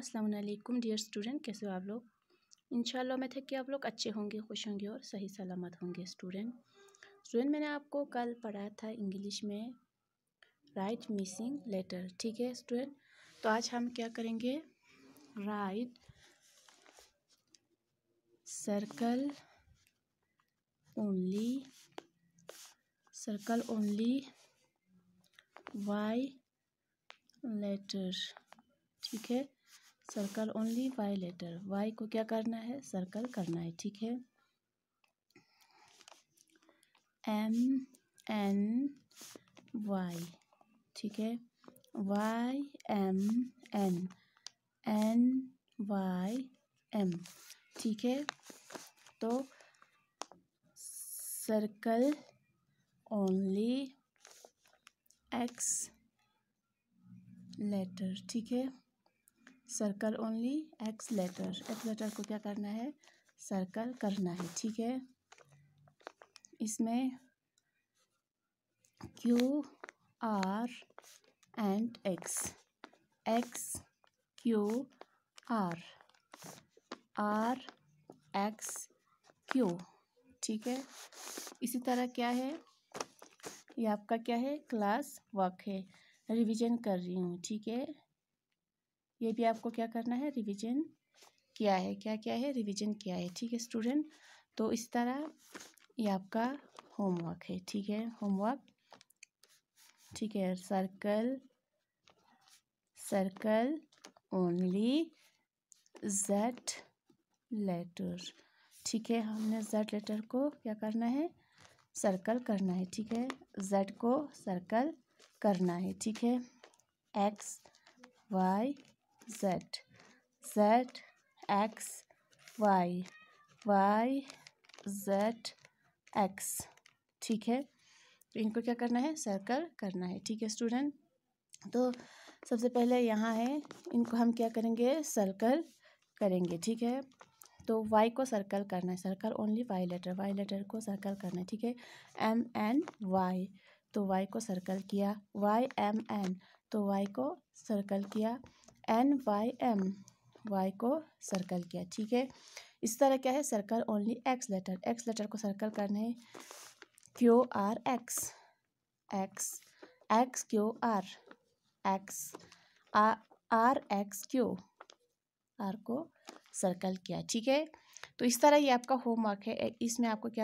अस्सलाम dear student कैसे हो आप लोग इन मैं थे कि आप लोग अच्छे होंगे खुश होंगे और सही सलामत होंगे स्टूडेंट स्टूडेंट मैंने आपको कल पढ़ाया था इंग्लिश में राइट मिसिंग लेटर ठीक है स्टूडेंट तो आज हम क्या करेंगे right circle only circle only Y letter ठीक है circle only Y letter Y को क्या करना है सर्कल करना है ठीक है एम एन वाई ठीक है Y M N N Y M ठीक है तो सर्कल ओनली एक्स लेटर ठीक है circle only X letter X letter को क्या करना है सर्कल करना है ठीक है इसमें Q R and X X Q R R X Q ठीक है इसी तरह क्या है ये आपका क्या है क्लास वर्क है रिवीजन कर रही हूँ ठीक है ये भी आपको क्या करना है रिवीजन किया है क्या क्या है रिवीजन किया है ठीक है स्टूडेंट तो इस तरह ये आपका होमवर्क है ठीक है होमवर्क ठीक है circle circle only Z letter ठीक है हमने जेड लेटर को क्या करना है सर्कल करना है ठीक है जेड को सर्कल करना है ठीक है X Y Z. Z, X, Y. Y, Z, X. ठीक है तो इनको क्या करना है सर्कल करना है ठीक है स्टूडेंट तो सबसे पहले यहाँ है इनको हम क्या करेंगे सर्कल करेंगे ठीक है तो वाई को सर्कल करना है circle only Y letter Y letter को सर्कल करना है ठीक है एम एन वाई तो वाई को सर्कल किया वाई एम एन तो वाई को सर्कल किया एन वाई एम वाई को सर्कल किया ठीक है इस तरह क्या है circle only X letter X letter को सर्कल करना है Q R X X X Q R X R X Q R को सर्कल किया ठीक है तो इस तरह ये आपका होमवर्क है इसमें आपको क्या